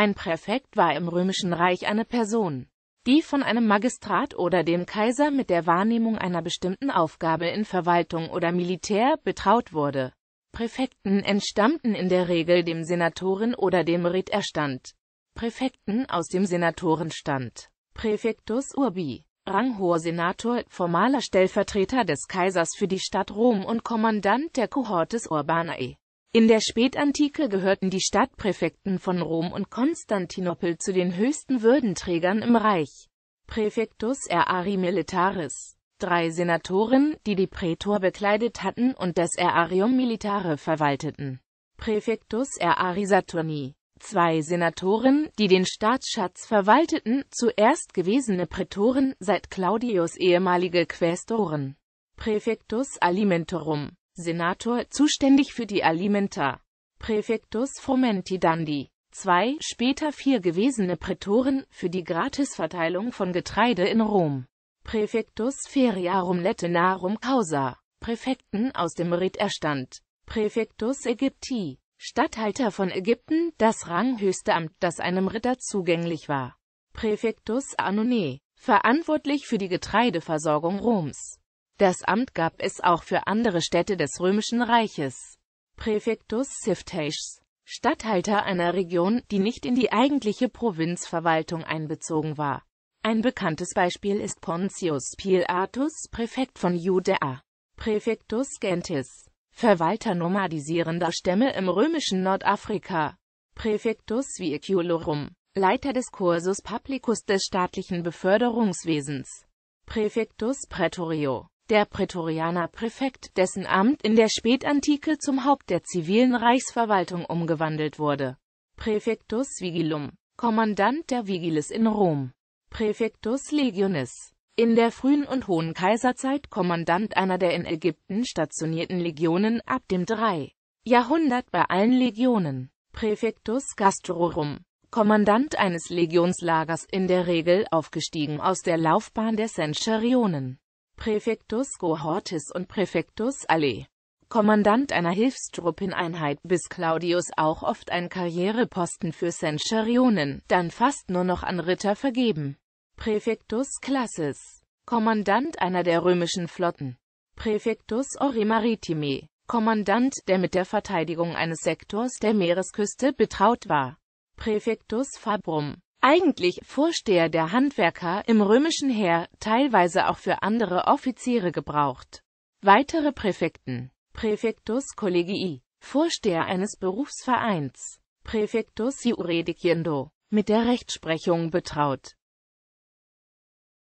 Ein Präfekt war im Römischen Reich eine Person, die von einem Magistrat oder dem Kaiser mit der Wahrnehmung einer bestimmten Aufgabe in Verwaltung oder Militär betraut wurde. Präfekten entstammten in der Regel dem Senatoren oder dem Ritterstand. Präfekten aus dem Senatorenstand. Präfektus urbi, ranghoher Senator, formaler Stellvertreter des Kaisers für die Stadt Rom und Kommandant der Cohortes Urbanae. In der Spätantike gehörten die Stadtpräfekten von Rom und Konstantinopel zu den höchsten Würdenträgern im Reich. Praefectus erari militaris. Drei Senatoren, die die Prätor bekleidet hatten und das Aerium militare verwalteten. Praefectus erari Saturni. Zwei Senatoren, die den Staatsschatz verwalteten, zuerst gewesene Prätoren, seit Claudius ehemalige Quästoren. Praefectus alimentorum. Senator zuständig für die Alimenta. Präfektus Frumenti Dandi. Zwei, später vier gewesene Prätoren, für die Gratisverteilung von Getreide in Rom. Präfektus Feriarum Latinarum Causa. Präfekten aus dem Rit erstand. Präfektus Ägypti. Statthalter von Ägypten, das ranghöchste Amt, das einem Ritter zugänglich war. Präfektus Anone. verantwortlich für die Getreideversorgung Roms. Das Amt gab es auch für andere Städte des Römischen Reiches. Präfektus Siftes, Statthalter einer Region, die nicht in die eigentliche Provinzverwaltung einbezogen war. Ein bekanntes Beispiel ist Pontius Pilatus, Präfekt von Judäa. Präfektus Gentis, Verwalter nomadisierender Stämme im römischen Nordafrika. Präfektus Viculorum, Leiter des Cursus Publicus des staatlichen Beförderungswesens. Präfektus Praetorio, der Prätorianer Präfekt, dessen Amt in der Spätantike zum Haupt der zivilen Reichsverwaltung umgewandelt wurde. Präfektus Vigilum, Kommandant der Vigilis in Rom. Präfektus Legionis, in der frühen und hohen Kaiserzeit Kommandant einer der in Ägypten stationierten Legionen ab dem 3. Jahrhundert bei allen Legionen. Präfektus Gastrorum, Kommandant eines Legionslagers in der Regel aufgestiegen aus der Laufbahn der Centurionen. Präfektus Cohortes und Präfektus Allee. Kommandant einer Hilfstruppeneinheit, bis Claudius auch oft ein Karriereposten für Centurionen, dann fast nur noch an Ritter vergeben. Präfektus Classis, Kommandant einer der römischen Flotten. Präfektus Ori Maritime, Kommandant, der mit der Verteidigung eines Sektors der Meeresküste betraut war. Präfektus Fabrum, eigentlich Vorsteher der Handwerker im römischen Heer, teilweise auch für andere Offiziere gebraucht. Weitere Präfekten Präfektus Collegii Vorsteher eines Berufsvereins Präfektus Iurediciendo mit der Rechtsprechung betraut